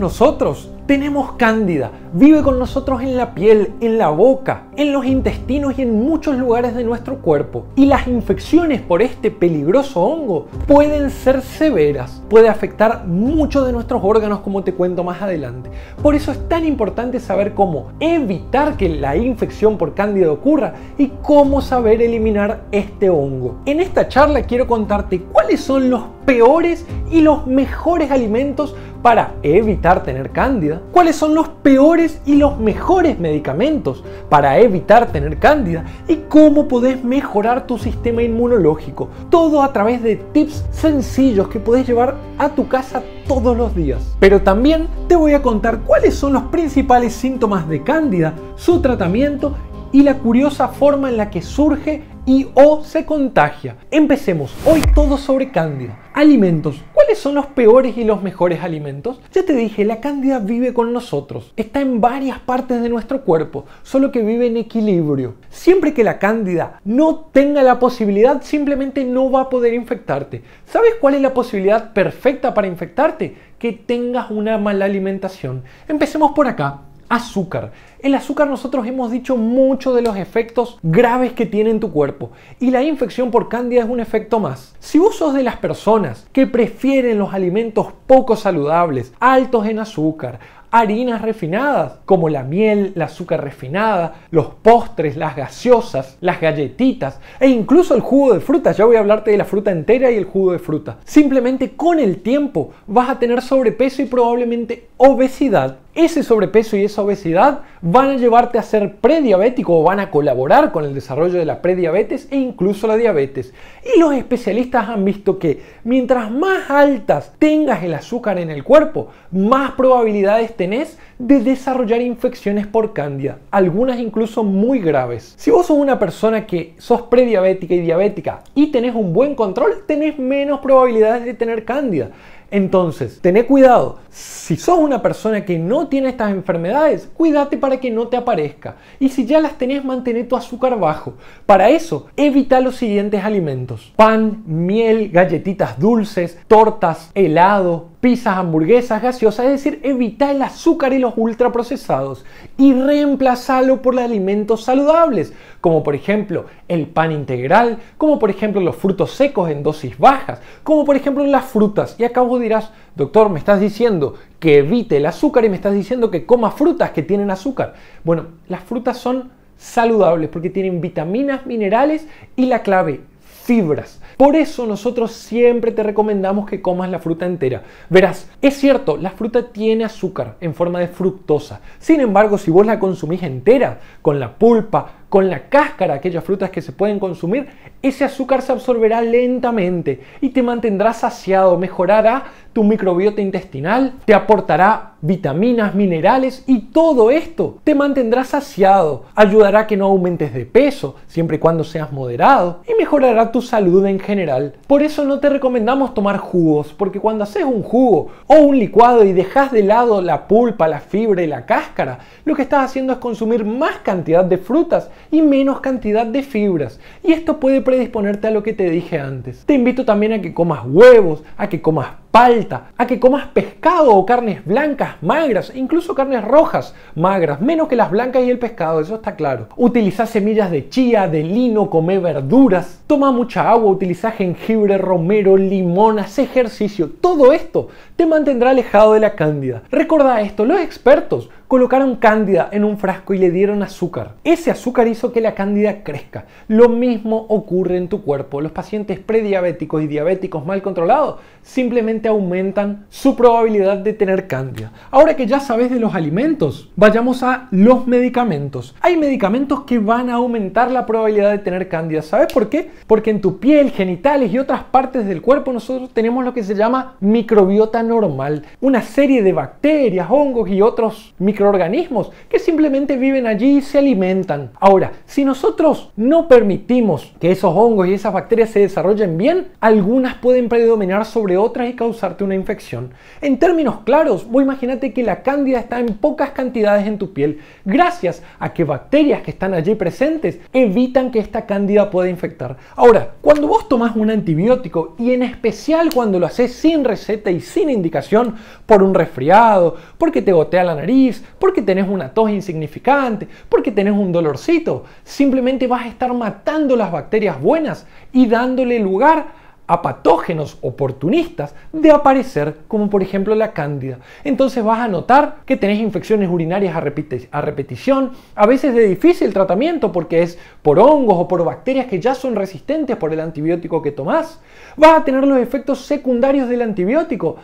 nosotros tenemos cándida, vive con nosotros en la piel, en la boca, en los intestinos y en muchos lugares de nuestro cuerpo. Y las infecciones por este peligroso hongo pueden ser severas, puede afectar muchos de nuestros órganos como te cuento más adelante. Por eso es tan importante saber cómo evitar que la infección por cándida ocurra y cómo saber eliminar este hongo. En esta charla quiero contarte cuáles son los peores y los mejores alimentos para evitar tener cándida, cuáles son los peores y los mejores medicamentos para evitar tener cándida y cómo podés mejorar tu sistema inmunológico. Todo a través de tips sencillos que puedes llevar a tu casa todos los días. Pero también te voy a contar cuáles son los principales síntomas de cándida, su tratamiento y la curiosa forma en la que surge y o se contagia. Empecemos hoy todo sobre cándida. Alimentos ¿Cuáles son los peores y los mejores alimentos? Ya te dije, la cándida vive con nosotros. Está en varias partes de nuestro cuerpo, solo que vive en equilibrio. Siempre que la cándida no tenga la posibilidad, simplemente no va a poder infectarte. ¿Sabes cuál es la posibilidad perfecta para infectarte? Que tengas una mala alimentación. Empecemos por acá. Azúcar. El azúcar nosotros hemos dicho mucho de los efectos graves que tiene en tu cuerpo y la infección por cándida es un efecto más. Si vos de las personas que prefieren los alimentos poco saludables, altos en azúcar, harinas refinadas, como la miel, la azúcar refinada, los postres, las gaseosas, las galletitas e incluso el jugo de fruta. Ya voy a hablarte de la fruta entera y el jugo de fruta. Simplemente con el tiempo vas a tener sobrepeso y probablemente obesidad ese sobrepeso y esa obesidad van a llevarte a ser prediabético o van a colaborar con el desarrollo de la prediabetes e incluso la diabetes. Y los especialistas han visto que mientras más altas tengas el azúcar en el cuerpo, más probabilidades tenés de desarrollar infecciones por cándida, algunas incluso muy graves. Si vos sos una persona que sos prediabética y diabética y tenés un buen control, tenés menos probabilidades de tener cándida. Entonces, tené cuidado. Si sos una persona que no tiene estas enfermedades, cuídate para que no te aparezca. Y si ya las tenés, mantener tu azúcar bajo. Para eso, evita los siguientes alimentos. Pan, miel, galletitas dulces, tortas, helado, pizzas, hamburguesas, gaseosas, es decir, evita el azúcar y los ultraprocesados y reemplazalo por alimentos saludables, como por ejemplo el pan integral, como por ejemplo los frutos secos en dosis bajas, como por ejemplo las frutas. Y acabo vos dirás, doctor, me estás diciendo que evite el azúcar y me estás diciendo que coma frutas que tienen azúcar. Bueno, las frutas son saludables porque tienen vitaminas, minerales y la clave fibras. Por eso nosotros siempre te recomendamos que comas la fruta entera. Verás, es cierto, la fruta tiene azúcar en forma de fructosa. Sin embargo, si vos la consumís entera, con la pulpa, con la cáscara, aquellas frutas que se pueden consumir, ese azúcar se absorberá lentamente y te mantendrá saciado, mejorará tu microbiota intestinal, te aportará vitaminas, minerales y todo esto te mantendrá saciado, ayudará a que no aumentes de peso, siempre y cuando seas moderado, y mejorará tu salud en general. Por eso no te recomendamos tomar jugos, porque cuando haces un jugo o un licuado y dejas de lado la pulpa, la fibra y la cáscara, lo que estás haciendo es consumir más cantidad de frutas y menos cantidad de fibras, y esto puede predisponerte a lo que te dije antes. Te invito también a que comas huevos, a que comas palta, a que comas pescado o carnes blancas magras, incluso carnes rojas magras, menos que las blancas y el pescado, eso está claro. Utiliza semillas de chía, de lino, come verduras, toma mucha agua, utiliza jengibre, romero, limón, ejercicio. Todo esto te mantendrá alejado de la cándida. Recordá esto, los expertos colocaron cándida en un frasco y le dieron azúcar. Ese azúcar hizo que la cándida crezca. Lo mismo ocurre en tu cuerpo. Los pacientes prediabéticos y diabéticos mal controlados simplemente aumentan su probabilidad de tener cándida. Ahora que ya sabes de los alimentos, vayamos a los medicamentos. Hay medicamentos que van a aumentar la probabilidad de tener cándida. ¿Sabes por qué? Porque en tu piel, genitales y otras partes del cuerpo nosotros tenemos lo que se llama microbiota normal, una serie de bacterias, hongos y otros microbios organismos que simplemente viven allí y se alimentan. Ahora, si nosotros no permitimos que esos hongos y esas bacterias se desarrollen bien, algunas pueden predominar sobre otras y causarte una infección. En términos claros, vos imagínate que la cándida está en pocas cantidades en tu piel, gracias a que bacterias que están allí presentes evitan que esta cándida pueda infectar. Ahora, cuando vos tomás un antibiótico y en especial cuando lo haces sin receta y sin indicación por un resfriado, porque te gotea la nariz, porque tenés una tos insignificante, porque tenés un dolorcito. Simplemente vas a estar matando las bacterias buenas y dándole lugar a patógenos oportunistas de aparecer, como por ejemplo la cándida. Entonces vas a notar que tenés infecciones urinarias a, repetición, a veces de difícil tratamiento porque es por hongos o por bacterias que ya son resistentes por el antibiótico que tomás. Vas a tener los efectos secundarios del antibiótico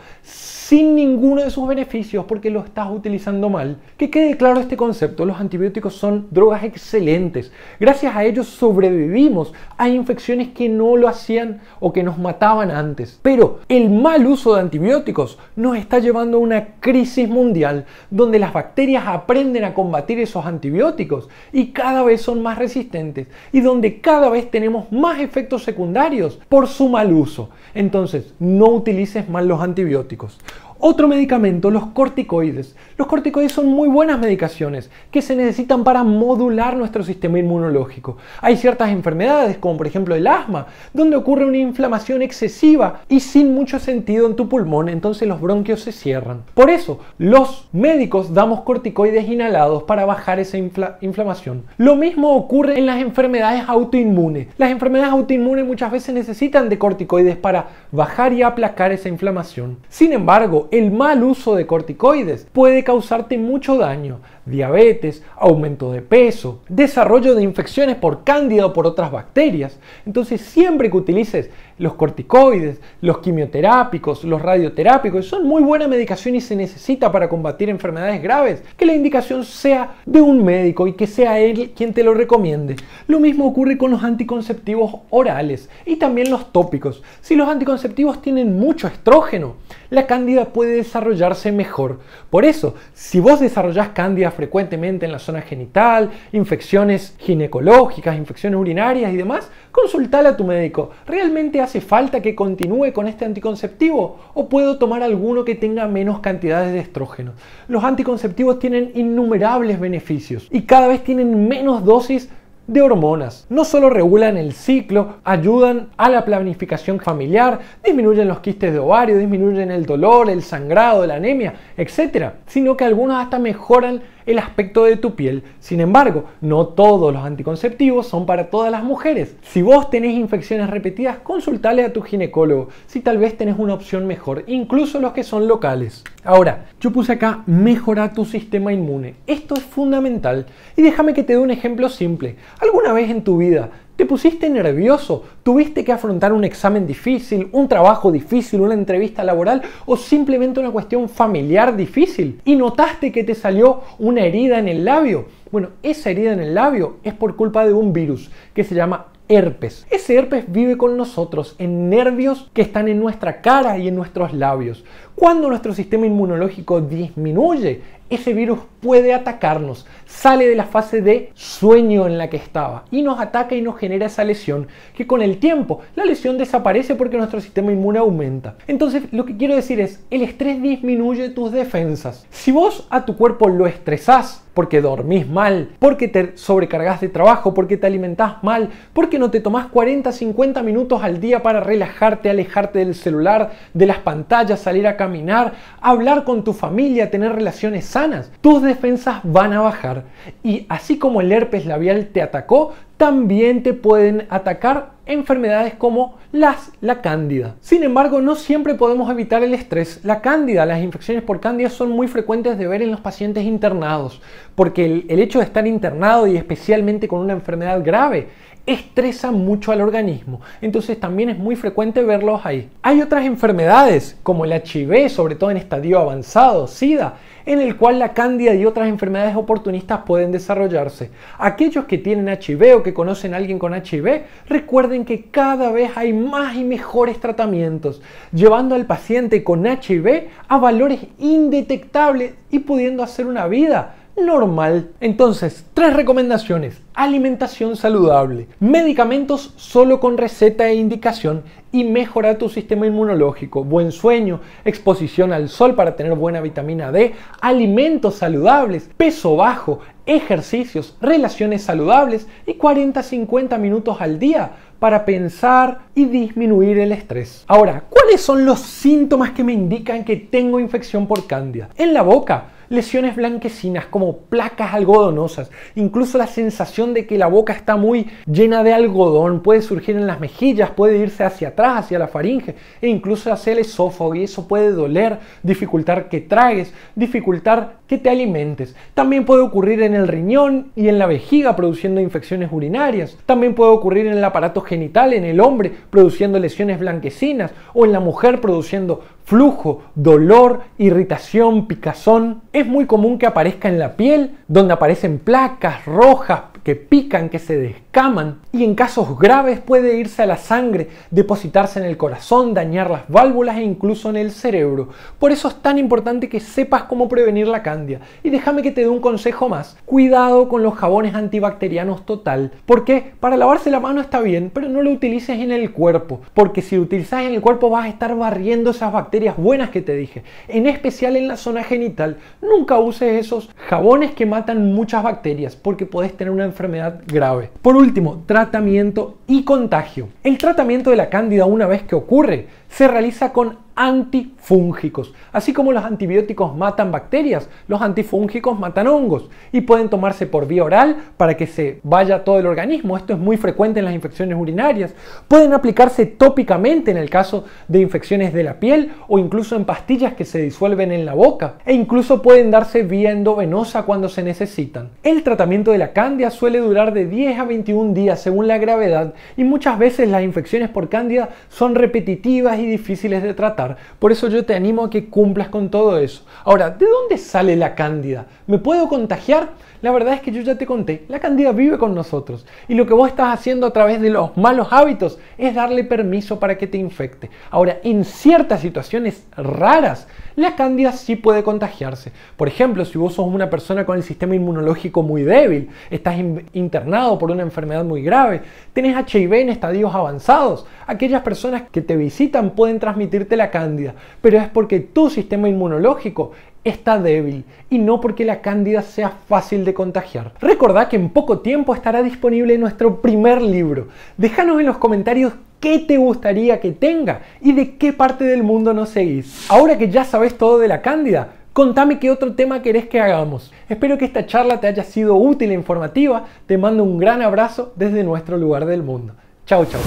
sin ninguno de sus beneficios porque lo estás utilizando mal. Que quede claro este concepto, los antibióticos son drogas excelentes. Gracias a ellos sobrevivimos a infecciones que no lo hacían o que nos mataban antes. Pero el mal uso de antibióticos nos está llevando a una crisis mundial donde las bacterias aprenden a combatir esos antibióticos y cada vez son más resistentes y donde cada vez tenemos más efectos secundarios por su mal uso. Entonces, no utilices mal los antibióticos. Otro medicamento, los corticoides. Los corticoides son muy buenas medicaciones que se necesitan para modular nuestro sistema inmunológico. Hay ciertas enfermedades, como por ejemplo el asma, donde ocurre una inflamación excesiva y sin mucho sentido en tu pulmón, entonces los bronquios se cierran. Por eso, los médicos damos corticoides inhalados para bajar esa inflamación. Lo mismo ocurre en las enfermedades autoinmunes. Las enfermedades autoinmunes muchas veces necesitan de corticoides para bajar y aplacar esa inflamación. Sin embargo, el mal uso de corticoides puede causarte mucho daño, diabetes, aumento de peso, desarrollo de infecciones por cándida o por otras bacterias. Entonces siempre que utilices los corticoides, los quimioterápicos, los radioterápicos, son muy buena medicación y se necesita para combatir enfermedades graves, que la indicación sea de un médico y que sea él quien te lo recomiende. Lo mismo ocurre con los anticonceptivos orales y también los tópicos. Si los anticonceptivos tienen mucho estrógeno, la cándida puede desarrollarse mejor. Por eso, si vos desarrollás cándida frecuentemente en la zona genital, infecciones ginecológicas, infecciones urinarias y demás, consultale a tu médico. ¿Realmente hace falta que continúe con este anticonceptivo o puedo tomar alguno que tenga menos cantidades de estrógeno? Los anticonceptivos tienen innumerables beneficios y cada vez tienen menos dosis de hormonas. No solo regulan el ciclo, ayudan a la planificación familiar, disminuyen los quistes de ovario, disminuyen el dolor, el sangrado, la anemia, etcétera, Sino que algunos hasta mejoran el aspecto de tu piel. Sin embargo, no todos los anticonceptivos son para todas las mujeres. Si vos tenés infecciones repetidas, consultale a tu ginecólogo si tal vez tenés una opción mejor, incluso los que son locales. Ahora, yo puse acá mejorar tu sistema inmune. Esto es fundamental y déjame que te dé un ejemplo simple. ¿Alguna vez en tu vida te pusiste nervioso, tuviste que afrontar un examen difícil, un trabajo difícil, una entrevista laboral o simplemente una cuestión familiar difícil y notaste que te salió una herida en el labio. Bueno, esa herida en el labio es por culpa de un virus que se llama herpes. Ese herpes vive con nosotros en nervios que están en nuestra cara y en nuestros labios. Cuando nuestro sistema inmunológico disminuye, ese virus puede atacarnos, sale de la fase de sueño en la que estaba y nos ataca y nos genera esa lesión que con el tiempo la lesión desaparece porque nuestro sistema inmune aumenta. Entonces lo que quiero decir es, el estrés disminuye tus defensas. Si vos a tu cuerpo lo estresás, porque dormís mal, porque te sobrecargas de trabajo, porque te alimentás mal, porque no te tomás 40, 50 minutos al día para relajarte, alejarte del celular, de las pantallas, salir a caminar, hablar con tu familia, tener relaciones sanas. Tus defensas van a bajar y así como el herpes labial te atacó, también te pueden atacar enfermedades como las, la cándida. Sin embargo, no siempre podemos evitar el estrés. La cándida, las infecciones por cándida son muy frecuentes de ver en los pacientes internados, porque el, el hecho de estar internado y especialmente con una enfermedad grave estresa mucho al organismo. Entonces también es muy frecuente verlos ahí. Hay otras enfermedades como el HIV, sobre todo en estadio avanzado, SIDA, en el cual la candida y otras enfermedades oportunistas pueden desarrollarse. Aquellos que tienen HIV o que conocen a alguien con HIV, recuerden que cada vez hay más y mejores tratamientos, llevando al paciente con HIV a valores indetectables y pudiendo hacer una vida normal. Entonces, tres recomendaciones. Alimentación saludable, medicamentos solo con receta e indicación y mejorar tu sistema inmunológico, buen sueño, exposición al sol para tener buena vitamina D, alimentos saludables, peso bajo, ejercicios, relaciones saludables y 40-50 minutos al día para pensar y disminuir el estrés. Ahora, ¿cuáles son los síntomas que me indican que tengo infección por candia? En la boca, lesiones blanquecinas como placas algodonosas, incluso la sensación de que la boca está muy llena de algodón, puede surgir en las mejillas, puede irse hacia atrás, hacia la faringe e incluso hacia el esófago y eso puede doler, dificultar que tragues, dificultar que te alimentes. También puede ocurrir en el riñón y en la vejiga produciendo infecciones urinarias. También puede ocurrir en el aparato genital en el hombre produciendo lesiones blanquecinas o en la mujer produciendo flujo, dolor, irritación, picazón. Es muy común que aparezca en la piel, donde aparecen placas rojas, que pican, que se descaman y en casos graves puede irse a la sangre, depositarse en el corazón, dañar las válvulas e incluso en el cerebro. Por eso es tan importante que sepas cómo prevenir la candia. Y déjame que te dé un consejo más. Cuidado con los jabones antibacterianos total, porque para lavarse la mano está bien, pero no lo utilices en el cuerpo, porque si lo utilizas en el cuerpo vas a estar barriendo esas bacterias buenas que te dije, en especial en la zona genital. Nunca uses esos jabones que matan muchas bacterias, porque puedes tener una enfermedad grave. Por último, tratamiento y contagio. El tratamiento de la cándida una vez que ocurre se realiza con antifúngicos. Así como los antibióticos matan bacterias, los antifúngicos matan hongos y pueden tomarse por vía oral para que se vaya todo el organismo. Esto es muy frecuente en las infecciones urinarias. Pueden aplicarse tópicamente en el caso de infecciones de la piel o incluso en pastillas que se disuelven en la boca e incluso pueden darse vía endovenosa cuando se necesitan. El tratamiento de la cándida suele durar de 10 a 21 días según la gravedad y muchas veces las infecciones por cándida son repetitivas y difíciles de tratar. Por eso yo te animo a que cumplas con todo eso. Ahora, ¿de dónde sale la cándida? ¿Me puedo contagiar? La verdad es que yo ya te conté, la cándida vive con nosotros. Y lo que vos estás haciendo a través de los malos hábitos es darle permiso para que te infecte. Ahora, en ciertas situaciones raras, la cándida sí puede contagiarse. Por ejemplo, si vos sos una persona con el sistema inmunológico muy débil, estás internado por una enfermedad muy grave, tenés HIV en estadios avanzados, aquellas personas que te visitan pueden transmitirte la cándida, pero es porque tu sistema inmunológico está débil y no porque la cándida sea fácil de contagiar. Recordá que en poco tiempo estará disponible nuestro primer libro. Déjanos en los comentarios qué te gustaría que tenga y de qué parte del mundo nos seguís. Ahora que ya sabes todo de la cándida, contame qué otro tema querés que hagamos. Espero que esta charla te haya sido útil e informativa. Te mando un gran abrazo desde nuestro lugar del mundo. Chao, chao.